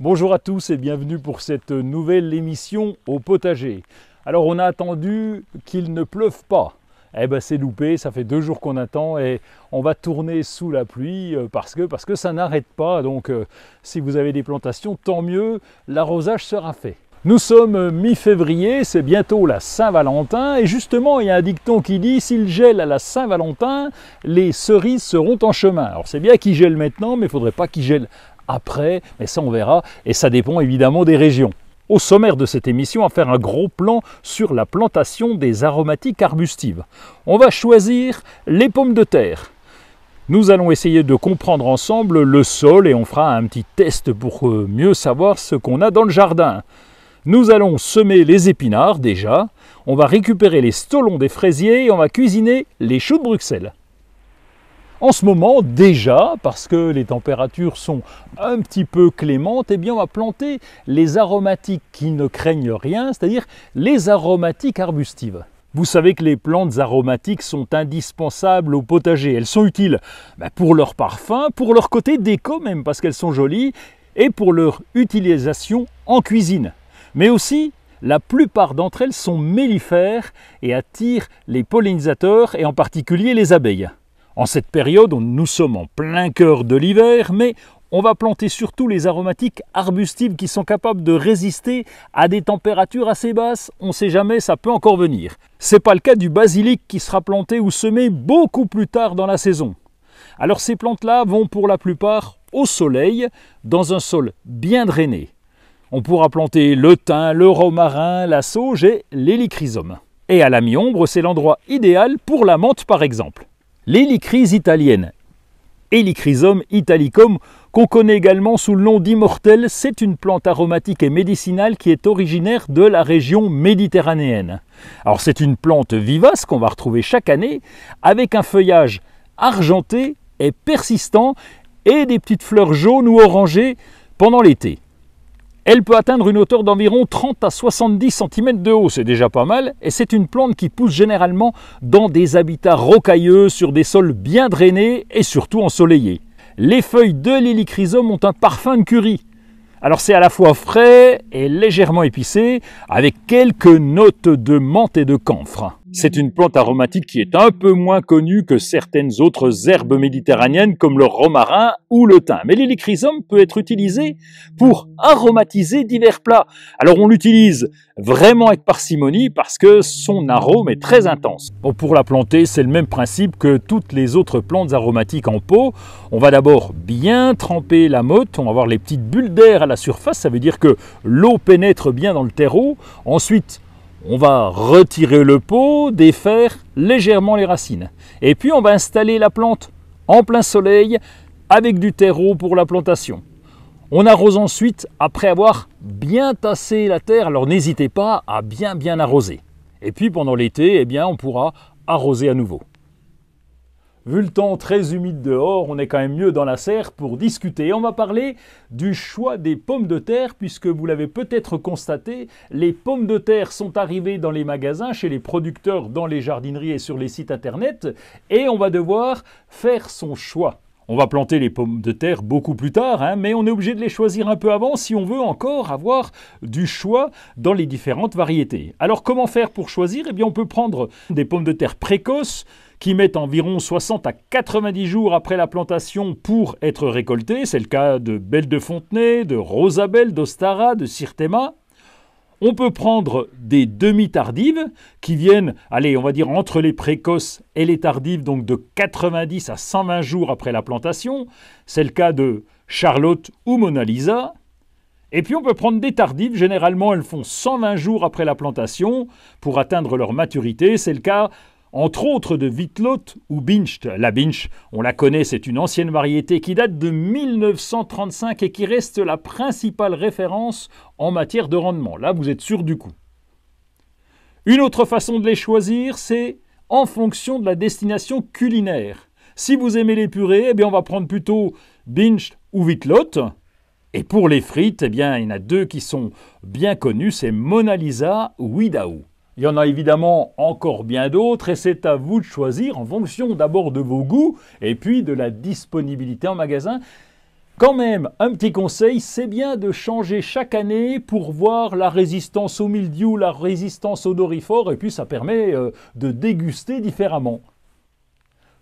Bonjour à tous et bienvenue pour cette nouvelle émission au potager. Alors on a attendu qu'il ne pleuve pas. Eh ben c'est loupé, ça fait deux jours qu'on attend et on va tourner sous la pluie euh, parce que, parce que ça n'arrête pas. Donc euh, si vous avez des plantations, tant mieux, l'arrosage sera fait. Nous sommes mi-février, c'est bientôt la Saint-Valentin, et justement, il y a un dicton qui dit s'il gèle à la Saint-Valentin, les cerises seront en chemin. Alors, c'est bien qu'il gèle maintenant, mais il ne faudrait pas qu'il gèle après, mais ça on verra, et ça dépend évidemment des régions. Au sommaire de cette émission, on va faire un gros plan sur la plantation des aromatiques arbustives. On va choisir les pommes de terre. Nous allons essayer de comprendre ensemble le sol et on fera un petit test pour euh, mieux savoir ce qu'on a dans le jardin. Nous allons semer les épinards déjà, on va récupérer les stolons des fraisiers et on va cuisiner les choux de Bruxelles. En ce moment, déjà, parce que les températures sont un petit peu clémentes, eh bien, on va planter les aromatiques qui ne craignent rien, c'est-à-dire les aromatiques arbustives. Vous savez que les plantes aromatiques sont indispensables au potager. Elles sont utiles bah, pour leur parfum, pour leur côté déco même, parce qu'elles sont jolies, et pour leur utilisation en cuisine. Mais aussi la plupart d'entre elles sont mellifères et attirent les pollinisateurs et en particulier les abeilles. En cette période, nous sommes en plein cœur de l'hiver, mais on va planter surtout les aromatiques arbustives qui sont capables de résister à des températures assez basses. On ne sait jamais, ça peut encore venir. C'est pas le cas du basilic qui sera planté ou semé beaucoup plus tard dans la saison. Alors ces plantes-là vont pour la plupart au soleil dans un sol bien drainé. On pourra planter le thym, le romarin, la sauge et l'hélicrysome. Et à la mi-ombre, c'est l'endroit idéal pour la menthe par exemple l'hélicrise italienne. Hélicrysum italicum, qu'on connaît également sous le nom d'immortel, c'est une plante aromatique et médicinale qui est originaire de la région méditerranéenne. Alors c'est une plante vivace qu'on va retrouver chaque année, avec un feuillage argenté et persistant et des petites fleurs jaunes ou orangées pendant l'été. Elle peut atteindre une hauteur d'environ 30 à 70 cm de haut, c'est déjà pas mal, et c'est une plante qui pousse généralement dans des habitats rocailleux, sur des sols bien drainés et surtout ensoleillés. Les feuilles de l'hélichrysum ont un parfum de curry. Alors c'est à la fois frais et légèrement épicé, avec quelques notes de menthe et de camphre. C'est une plante aromatique qui est un peu moins connue que certaines autres herbes méditerranéennes comme le romarin ou le thym. Mais l'hélichrysum peut être utilisé pour aromatiser divers plats. Alors on l'utilise vraiment avec parcimonie parce que son arôme est très intense. pour la planter, c'est le même principe que toutes les autres plantes aromatiques en pot. On va d'abord bien tremper la motte, on va avoir les petites bulles d'air à la surface, ça veut dire que l'eau pénètre bien dans le terreau. Ensuite, on va retirer le pot, défaire légèrement les racines. Et puis on va installer la plante en plein soleil avec du terreau pour la plantation. On arrose ensuite après avoir bien tassé la terre, alors n'hésitez pas à bien bien arroser. Et puis pendant l'été, eh bien, on pourra arroser à nouveau. Vu le temps très humide dehors, on est quand même mieux dans la serre pour discuter. on va parler du choix des pommes de terre, puisque vous l'avez peut-être constaté, les pommes de terre sont arrivées dans les magasins, chez les producteurs, dans les jardineries et sur les sites internet, et on va devoir faire son choix. On va planter les pommes de terre beaucoup plus tard, hein, mais on est obligé de les choisir un peu avant si on veut encore avoir du choix dans les différentes variétés. Alors comment faire pour choisir Eh bien on peut prendre des pommes de terre précoces, qui mettent environ 60 à 90 jours après la plantation pour être récoltées. C'est le cas de Belle de Fontenay, de Rosabelle, d'Ostara, de Sirtema. On peut prendre des demi-tardives qui viennent, allez, on va dire entre les précoces et les tardives, donc de 90 à 120 jours après la plantation. C'est le cas de Charlotte ou Mona Lisa. Et puis on peut prendre des tardives, généralement elles font 120 jours après la plantation pour atteindre leur maturité. C'est le cas entre autres de Witlot ou Bincht. La Binch, on la connaît, c'est une ancienne variété qui date de 1935 et qui reste la principale référence en matière de rendement. Là, vous êtes sûr du coup. Une autre façon de les choisir, c'est en fonction de la destination culinaire. Si vous aimez les purées, eh bien on va prendre plutôt Binch ou Witlot. Et pour les frites, eh bien, il y en a deux qui sont bien connus, c'est Mona Lisa ou Idaho. Il y en a évidemment encore bien d'autres et c'est à vous de choisir en fonction d'abord de vos goûts et puis de la disponibilité en magasin. Quand même, un petit conseil, c'est bien de changer chaque année pour voir la résistance au mildiou, la résistance au dorifort, et puis ça permet euh, de déguster différemment.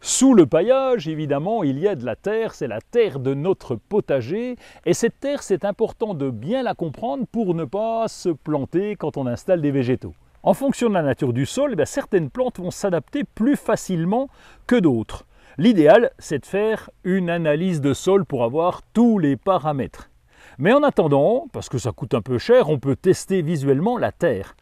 Sous le paillage, évidemment, il y a de la terre, c'est la terre de notre potager, et cette terre, c'est important de bien la comprendre pour ne pas se planter quand on installe des végétaux. En fonction de la nature du sol, eh certaines plantes vont s'adapter plus facilement que d'autres. L'idéal, c'est de faire une analyse de sol pour avoir tous les paramètres. Mais en attendant, parce que ça coûte un peu cher, on peut tester visuellement la terre.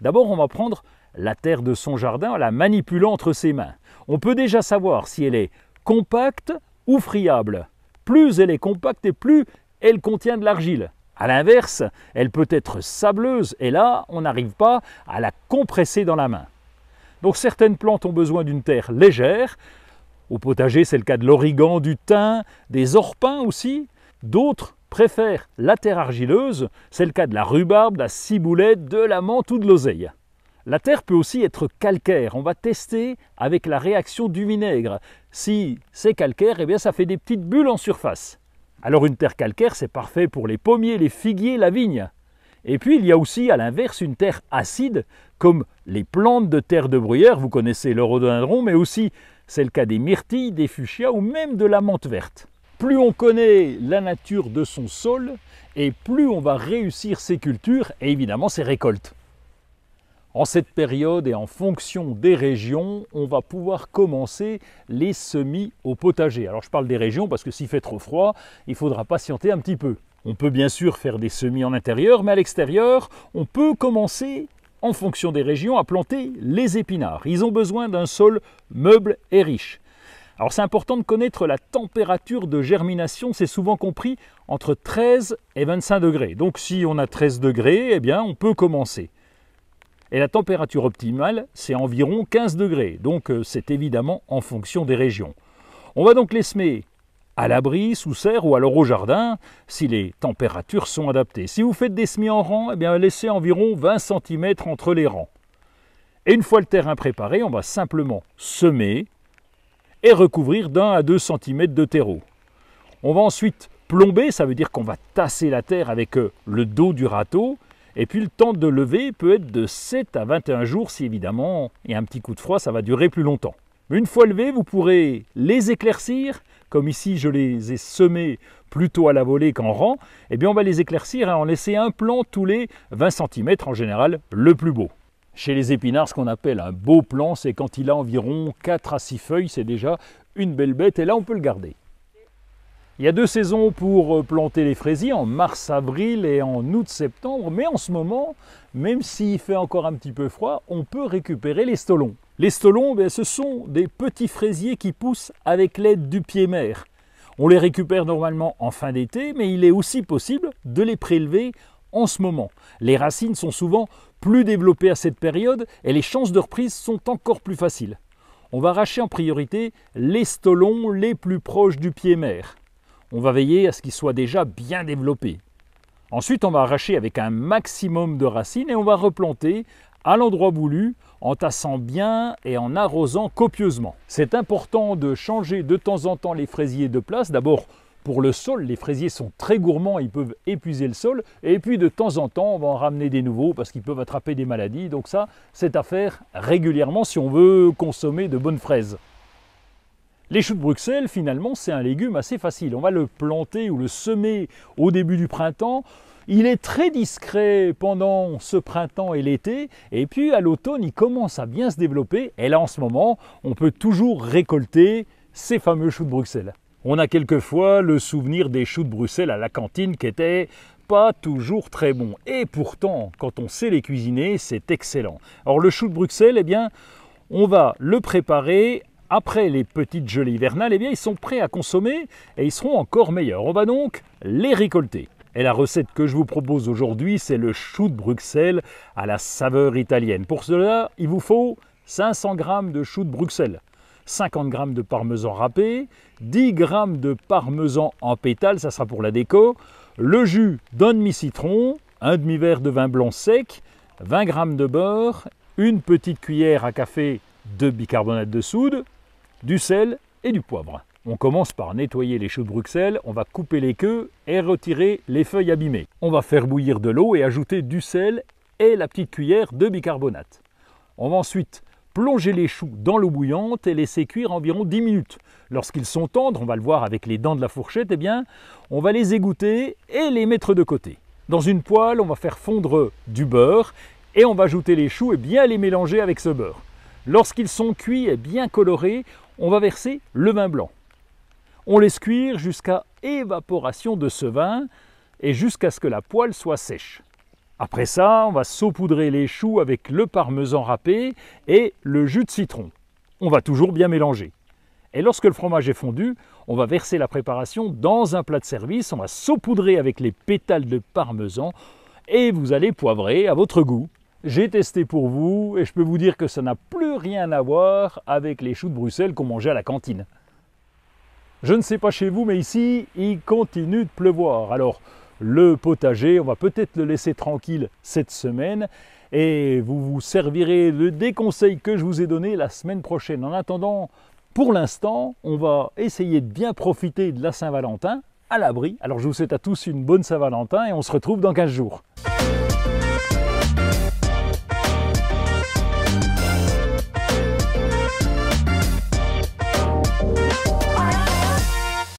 D'abord, on va prendre la terre de son jardin en la manipulant entre ses mains. On peut déjà savoir si elle est compacte ou friable. Plus elle est compacte et plus elle contient de l'argile. A l'inverse, elle peut être sableuse et là, on n'arrive pas à la compresser dans la main. Donc certaines plantes ont besoin d'une terre légère. Au potager, c'est le cas de l'origan, du thym, des orpins aussi. D'autres préfèrent la terre argileuse. C'est le cas de la rhubarbe, de la ciboulette, de la menthe ou de l'oseille. La terre peut aussi être calcaire. On va tester avec la réaction du vinaigre. Si c'est calcaire, eh bien ça fait des petites bulles en surface. Alors une terre calcaire, c'est parfait pour les pommiers, les figuiers, la vigne. Et puis il y a aussi à l'inverse une terre acide, comme les plantes de terre de bruyère, vous connaissez le mais aussi c'est le cas des myrtilles, des fuchsias ou même de la menthe verte. Plus on connaît la nature de son sol, et plus on va réussir ses cultures et évidemment ses récoltes. En cette période et en fonction des régions, on va pouvoir commencer les semis au potager. Alors je parle des régions parce que s'il fait trop froid, il faudra patienter un petit peu. On peut bien sûr faire des semis en intérieur, mais à l'extérieur, on peut commencer en fonction des régions à planter les épinards. Ils ont besoin d'un sol meuble et riche. Alors c'est important de connaître la température de germination, c'est souvent compris entre 13 et 25 degrés. Donc si on a 13 degrés, eh bien on peut commencer. Et la température optimale, c'est environ 15 degrés, donc euh, c'est évidemment en fonction des régions. On va donc les semer à l'abri, sous serre ou alors au jardin, si les températures sont adaptées. Si vous faites des semis en rang, eh bien laissez environ 20 cm entre les rangs. Et une fois le terrain préparé, on va simplement semer et recouvrir d'un à deux cm de terreau. On va ensuite plomber, ça veut dire qu'on va tasser la terre avec euh, le dos du râteau et puis le temps de lever peut être de 7 à 21 jours si évidemment il y a un petit coup de froid, ça va durer plus longtemps. une fois levé, vous pourrez les éclaircir, comme ici je les ai semés plutôt à la volée qu'en rang, et eh bien on va les éclaircir et hein, en laisser un plan tous les 20 cm en général, le plus beau. Chez les épinards, ce qu'on appelle un beau plan, c'est quand il a environ 4 à 6 feuilles, c'est déjà une belle bête et là on peut le garder. Il y a deux saisons pour euh, planter les fraisiers, en mars-avril et en août-septembre, mais en ce moment, même s'il fait encore un petit peu froid, on peut récupérer les stolons. Les stolons, ben, ce sont des petits fraisiers qui poussent avec l'aide du pied-mer. On les récupère normalement en fin d'été, mais il est aussi possible de les prélever en ce moment. Les racines sont souvent plus développées à cette période et les chances de reprise sont encore plus faciles. On va arracher en priorité les stolons les plus proches du pied-mer on va veiller à ce qu'il soit déjà bien développé. Ensuite, on va arracher avec un maximum de racines et on va replanter à l'endroit voulu en tassant bien et en arrosant copieusement. C'est important de changer de temps en temps les fraisiers de place. D'abord, pour le sol, les fraisiers sont très gourmands, ils peuvent épuiser le sol. Et puis de temps en temps, on va en ramener des nouveaux parce qu'ils peuvent attraper des maladies. Donc ça, c'est à faire régulièrement si on veut consommer de bonnes fraises. Les choux de Bruxelles, finalement, c'est un légume assez facile. On va le planter ou le semer au début du printemps. Il est très discret pendant ce printemps et l'été, et puis à l'automne, il commence à bien se développer. Et là, en ce moment, on peut toujours récolter ces fameux choux de Bruxelles. On a quelquefois le souvenir des choux de Bruxelles à la cantine qui étaient pas toujours très bons. Et pourtant, quand on sait les cuisiner, c'est excellent. Alors le chou de Bruxelles, eh bien, on va le préparer après les petites gelées hivernales, eh bien, ils sont prêts à consommer et ils seront encore meilleurs. On va donc les récolter. Et la recette que je vous propose aujourd'hui, c'est le chou de Bruxelles à la saveur italienne. Pour cela, il vous faut 500 g de chou de Bruxelles, 50 g de parmesan râpé, 10 g de parmesan en pétales, ça sera pour la déco, le jus d'un demi-citron, un demi-verre de vin blanc sec, 20 g de beurre, une petite cuillère à café de bicarbonate de soude, du sel et du poivre. On commence par nettoyer les choux de Bruxelles, on va couper les queues et retirer les feuilles abîmées. On va faire bouillir de l'eau et ajouter du sel et la petite cuillère de bicarbonate. On va ensuite plonger les choux dans l'eau bouillante et laisser cuire environ 10 minutes. Lorsqu'ils sont tendres, on va le voir avec les dents de la fourchette, eh bien, on va les égoutter et les mettre de côté. Dans une poêle, on va faire fondre du beurre et on va ajouter les choux et bien les mélanger avec ce beurre. Lorsqu'ils sont cuits et bien colorés, on va verser le vin blanc. On laisse cuire jusqu'à évaporation de ce vin et jusqu'à ce que la poêle soit sèche. Après ça, on va saupoudrer les choux avec le parmesan râpé et le jus de citron. On va toujours bien mélanger. Et lorsque le fromage est fondu, on va verser la préparation dans un plat de service, on va saupoudrer avec les pétales de parmesan et vous allez poivrer à votre goût. J'ai testé pour vous et je peux vous dire que ça n'a plus rien à voir avec les choux de Bruxelles qu'on mangeait à la cantine. Je ne sais pas chez vous, mais ici, il continue de pleuvoir. Alors, le potager, on va peut-être le laisser tranquille cette semaine et vous vous servirez le, des conseils que je vous ai donnés la semaine prochaine. En attendant, pour l'instant, on va essayer de bien profiter de la Saint-Valentin à l'abri. Alors je vous souhaite à tous une bonne Saint-Valentin et on se retrouve dans 15 jours.